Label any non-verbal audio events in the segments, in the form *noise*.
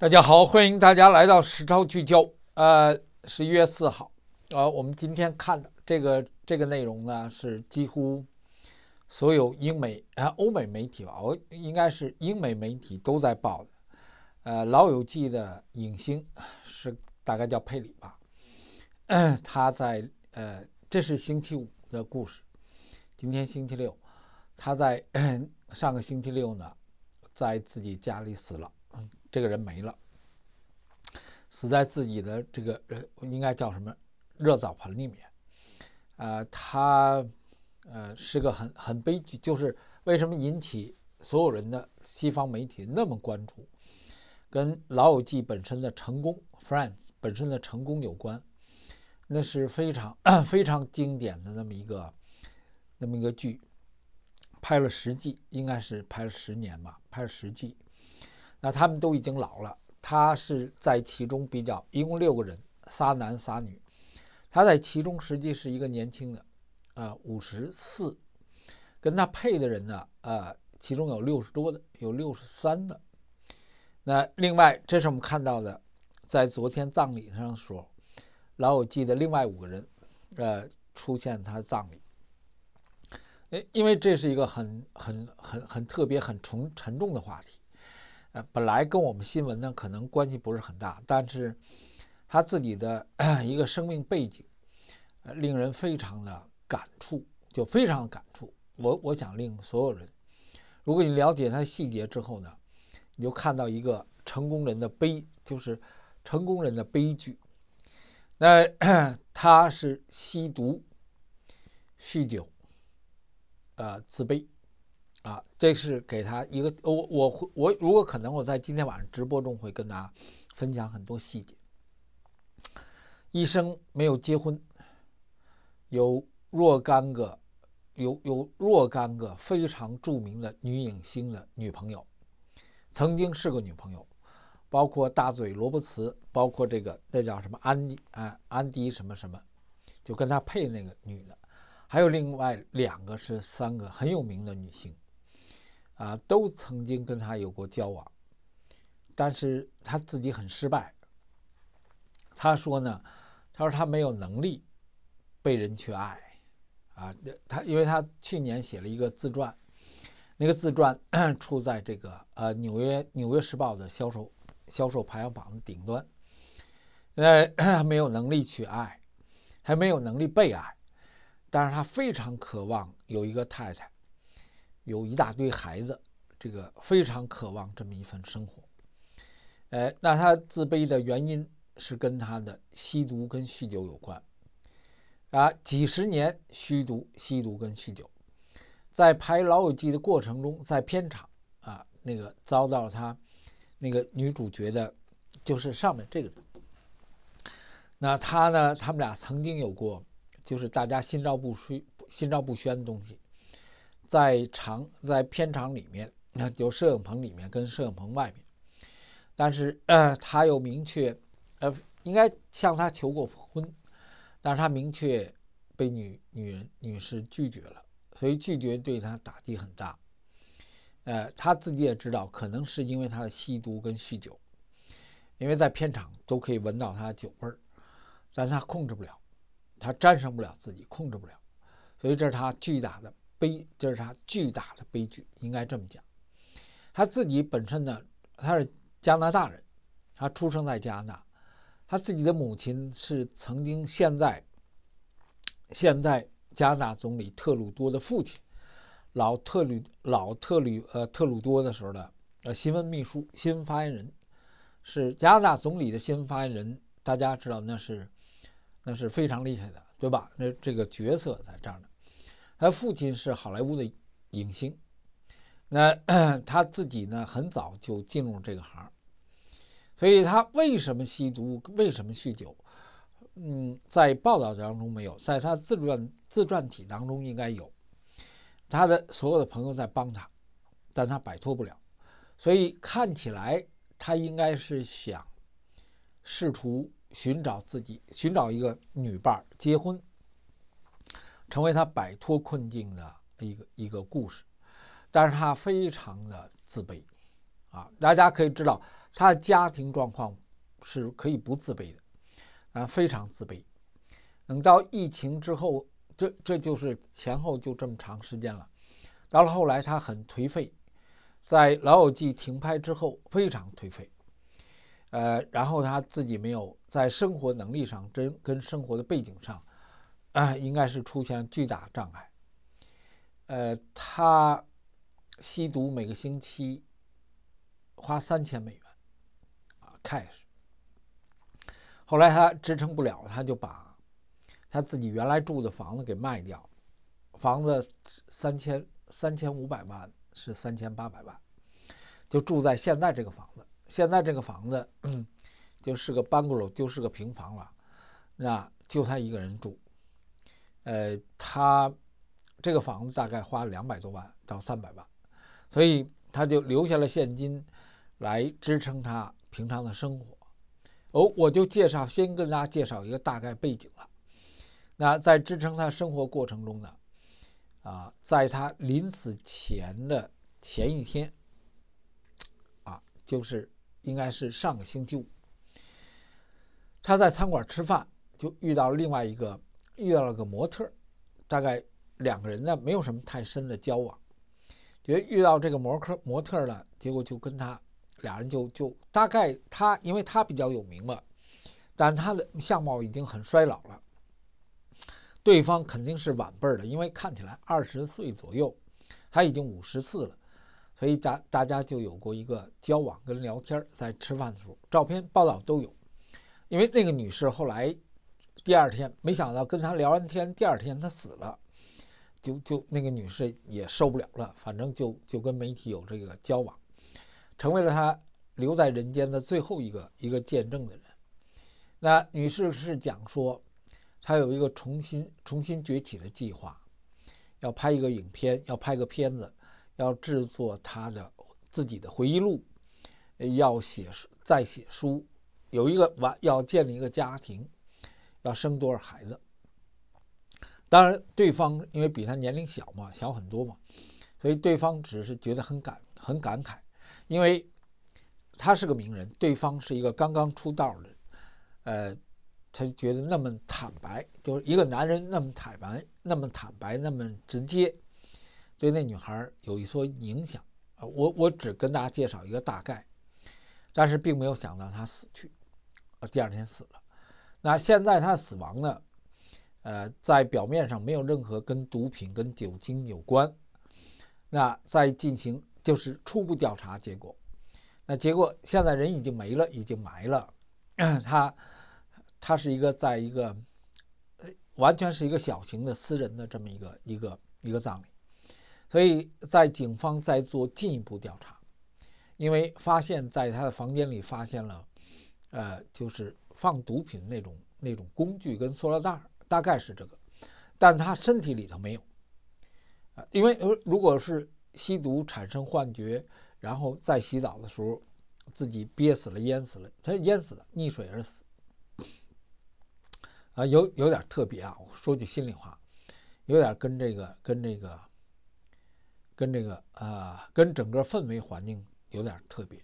大家好，欢迎大家来到时超聚焦。呃，十一月四号，呃，我们今天看的这个这个内容呢，是几乎所有英美啊欧美媒体吧，应该是英美媒体都在报的。呃，老友记的影星是大概叫佩里吧，*coughs* 他在呃，这是星期五的故事，今天星期六，他在 *coughs* 上个星期六呢，在自己家里死了。这个人没了，死在自己的这个呃，应该叫什么热澡盆里面，啊，他呃是个很很悲剧，就是为什么引起所有人的西方媒体那么关注，跟《老友记》本身的成功，Friends 本身的成功有关，那是非常 *clears throat* 非常经典的那么一个那么一个剧，拍了十季，应该是拍了十年吧，拍了十季。那他们都已经老了，他是在其中比较，一共六个人，仨男仨女，他在其中实际是一个年轻的，啊，五十四，跟他配的人呢，呃，其中有六十多的，有六十三的。那另外，这是我们看到的，在昨天葬礼上的时候，老友记的另外五个人，呃，出现他葬礼。因为这是一个很很很很特别、很重沉重的话题。呃，本来跟我们新闻呢可能关系不是很大，但是他自己的 *clears throat* 一个生命背景，令人非常的感触，就非常感触。我我想令所有人，如果你了解他细节之后呢，你就看到一个成功人的悲，就是成功人的悲剧。那 *clears throat* 他是吸毒、酗酒，啊，自卑。啊，这是给他一个我我我如果可能，我在今天晚上直播中会跟大家分享很多细节。一生没有结婚，有若干个，有有若干个非常著名的女影星的女朋友，曾经是个女朋友，包括大嘴罗伯茨，包括这个那叫什么安啊安迪什么什么，就跟他配那个女的，还有另外两个是三个很有名的女星。啊，都曾经跟他有过交往，但是他自己很失败。他说呢，他说他没有能力被人去爱，啊，他因为他去年写了一个自传，那个自传 *clears throat* 出在这个呃纽约纽约时报的销售销售排行榜的顶端，呃，*clears throat* 没有能力去爱，还没有能力被爱，但是他非常渴望有一个太太。有一大堆孩子，这个非常渴望这么一份生活，哎，那他自卑的原因是跟他的吸毒跟酗酒有关，啊，几十年虚毒、吸毒跟酗酒，在拍《老友记》的过程中，在片场啊，那个遭到他那个女主角的，就是上面这个人，那他呢，他们俩曾经有过，就是大家心照不宣、心照不宣的东西。在场在片场里面，就摄影棚里面跟摄影棚外面，但是呃，他又明确呃应该向她求过婚，但是他明确被女女人女士拒绝了，所以拒绝对他打击很大。呃，他自己也知道，可能是因为他的吸毒跟酗酒，因为在片场都可以闻到他的酒味儿，但他控制不了，他战胜不了自己，控制不了，所以这是他巨大的。悲就是他巨大的悲剧，应该这么讲。他自己本身呢，他是加拿大人，他出生在加拿大，他自己的母亲是曾经现在现在加拿大总理特鲁多的父亲，老特吕老特吕呃特鲁多的时候的呃新闻秘书新闻发言人，是加拿大总理的新闻发言人，大家知道那是那是非常厉害的，对吧？那这个角色在这儿呢。他父亲是好莱坞的影星，那 *clears throat* 他自己呢，很早就进入这个行，所以他为什么吸毒，为什么酗酒？嗯，在报道当中没有，在他自传自传体当中应该有。他的所有的朋友在帮他，但他摆脱不了，所以看起来他应该是想试图寻找自己，寻找一个女伴儿结婚。成为他摆脱困境的一个一个故事，但是他非常的自卑，啊，大家可以知道，他家庭状况是可以不自卑的，啊，非常自卑。等到疫情之后，这这就是前后就这么长时间了，到了后来他很颓废，在老友记停拍之后非常颓废，呃，然后他自己没有在生活能力上真跟生活的背景上。啊，应该是出现了巨大障碍。呃，他吸毒，每个星期花三千美元啊，cash。后来他支撑不了，他就把他自己原来住的房子给卖掉，房子三千三千五百万是三千八百万，就住在现在这个房子。现在这个房子 *clears throat* 就是个办公楼，就是个平房了，那就他一个人住。呃，他这个房子大概花了两百多万到三百万，所以他就留下了现金来支撑他平常的生活。哦，我就介绍，先跟大家介绍一个大概背景了。那在支撑他生活过程中呢，啊，在他临死前的前一天，啊，就是应该是上个星期五，他在餐馆吃饭，就遇到另外一个。遇到了个模特，大概两个人呢没有什么太深的交往，觉得遇到这个模特模特了，结果就跟他俩人就就大概他因为他比较有名嘛，但他的相貌已经很衰老了。对方肯定是晚辈儿的，因为看起来二十岁左右，他已经五十四了，所以大大家就有过一个交往跟聊天儿，在吃饭的时候，照片报道都有，因为那个女士后来。第二天，没想到跟他聊完天，第二天他死了，就就那个女士也受不了了，反正就就跟媒体有这个交往，成为了他留在人间的最后一个一个见证的人。那女士是讲说，她有一个重新重新崛起的计划，要拍一个影片，要拍个片子，要制作她的自己的回忆录，要写再写书，有一个完要建立一个家庭。要生多少孩子？当然，对方因为比他年龄小嘛，小很多嘛，所以对方只是觉得很感很感慨，因为他是个名人，对方是一个刚刚出道的，呃，他觉得那么坦白，就是一个男人那么坦白，那么坦白，那么直接，对那女孩有一说影响啊。我我只跟大家介绍一个大概，但是并没有想到他死去，第二天死了。那现在他死亡呢？呃，在表面上没有任何跟毒品、跟酒精有关。那在进行就是初步调查结果。那结果现在人已经没了，已经埋了。*coughs* 他他是一个在一个完全是一个小型的私人的这么一个一个一个葬礼。所以在警方在做进一步调查，因为发现在他的房间里发现了。呃，就是放毒品那种那种工具跟塑料袋，大概是这个，但他身体里头没有，啊，因为如果是吸毒产生幻觉，然后再洗澡的时候自己憋死了、淹死了，他是淹死的，溺水而死。啊，有有点特别啊，我说句心里话，有点跟这个、跟这个、跟这个啊、跟整个氛围环境有点特别。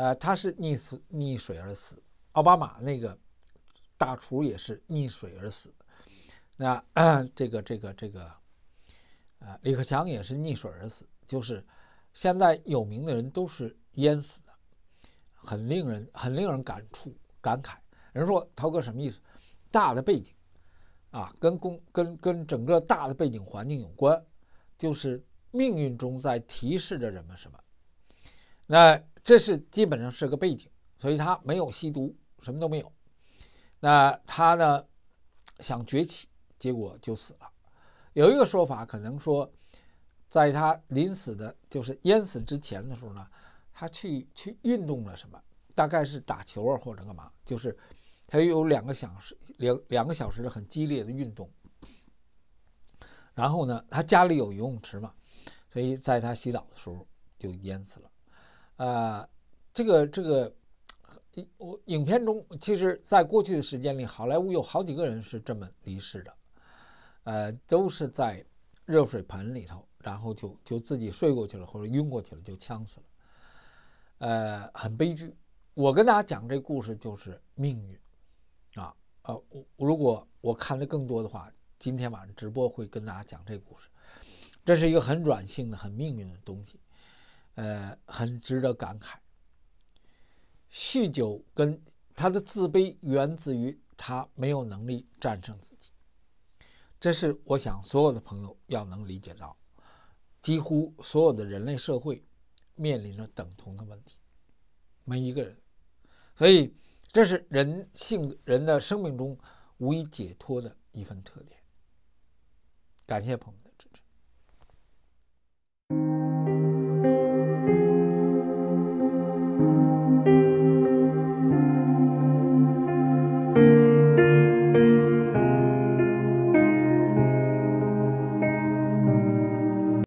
呃，他是溺死溺水而死，奥巴马那个大厨也是溺水而死。那这个这个这个，呃，李克强也是溺水而死。就是现在有名的人都是淹死的，很令人很令人感触感慨。人说涛哥什么意思？大的背景啊，跟公跟跟整个大的背景环境有关，就是命运中在提示着人们什么？那？这是基本上是个背景，所以他没有吸毒，什么都没有。那他呢，想崛起，结果就死了。有一个说法，可能说，在他临死的，就是淹死之前的时候呢，他去去运动了什么，大概是打球啊或者干嘛，就是他有两个小时两两个小时的很激烈的运动，然后呢，他家里有游泳池嘛，所以在他洗澡的时候就淹死了。呃，这个这个，我影片中，其实，在过去的时间里，好莱坞有好几个人是这么离世的，呃，都是在热水盆里头，然后就就自己睡过去了或者晕过去了，就呛死了，呃，很悲剧。我跟大家讲这故事就是命运，啊，呃，如果我看的更多的话，今天晚上直播会跟大家讲这故事，这是一个很软性的、很命运的东西。呃，很值得感慨。酗酒跟他的自卑源自于他没有能力战胜自己，这是我想所有的朋友要能理解到，几乎所有的人类社会面临着等同的问题，每一个人。所以，这是人性、人的生命中无以解脱的一份特点。感谢朋友们。